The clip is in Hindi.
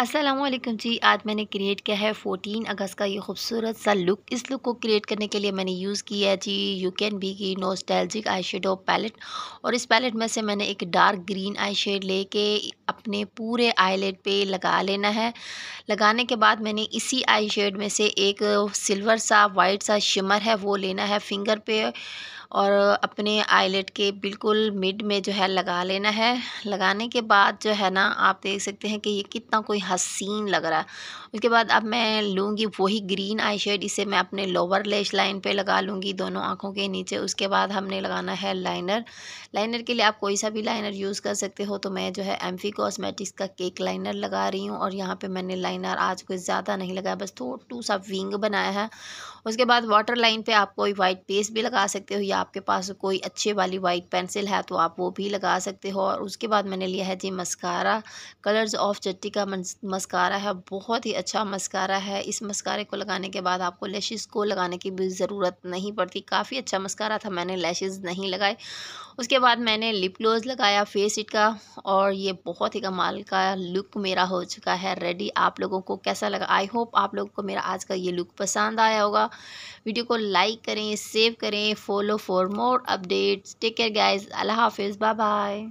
असलम जी आज मैंने क्रिएट किया है 14 अगस्त का ये खूबसूरत सा लुक इस लुक को क्रिएट करने के लिए मैंने यूज़ किया है जी यू कैन बी की नोस्टैल्जिक आई शेडो पैलेट और इस पैलेट में से मैंने एक डार्क ग्रीन आई शेड लेके अपने पूरे आईलेट पे लगा लेना है लगाने के बाद मैंने इसी आई शेड में से एक सिल्वर सा वाइट सा शिमर है वो लेना है फिंगर पे और अपने आईलेट के बिल्कुल मिड में जो है लगा लेना है लगाने के बाद जो है ना आप देख सकते हैं कि ये कितना कोई हसीन लग रहा है उसके बाद अब मैं लूँगी वही ग्रीन आई शेड इसे मैं अपने लोअर लेश लाइन पे लगा लूँगी दोनों आँखों के नीचे उसके बाद हमने लगाना है लाइनर लाइनर के लिए आप कोई सा भी लाइनर यूज़ कर सकते हो तो मैं जो है एम कॉस्मेटिक्स का केक लाइनर लगा रही हूँ और यहाँ पर मैंने लाइनर आज कुछ ज़्यादा नहीं लगाया बस थोड़ा टू सा विंग बनाया है उसके बाद वाटर लाइन पे आप कोई वाइट पेस्ट भी लगा सकते हो या आपके पास कोई अच्छे वाली वाइट पेंसिल है तो आप वो भी लगा सकते हो और उसके बाद मैंने लिया है जी मस्कारा कलर्स ऑफ चट्टी का मस्कारा है बहुत ही अच्छा मस्कारा है इस मस्कारे को लगाने के बाद आपको लैशेज़ को लगाने की भी ज़रूरत नहीं पड़ती काफ़ी अच्छा मस्कारा था मैंने लैशेज़ नहीं लगाए उसके बाद मैंने लिप ग्लोज लगाया फेस इट का और ये बहुत ही कमाल का लुक मेरा हो चुका है रेडी आप लोगों को कैसा लगा आई होप आप लोगों को मेरा आज का ये लुक पसंद आया होगा वीडियो को लाइक करें सेव करें follow for more updates take care guys अल्लाह हाफिज़ बाय बाय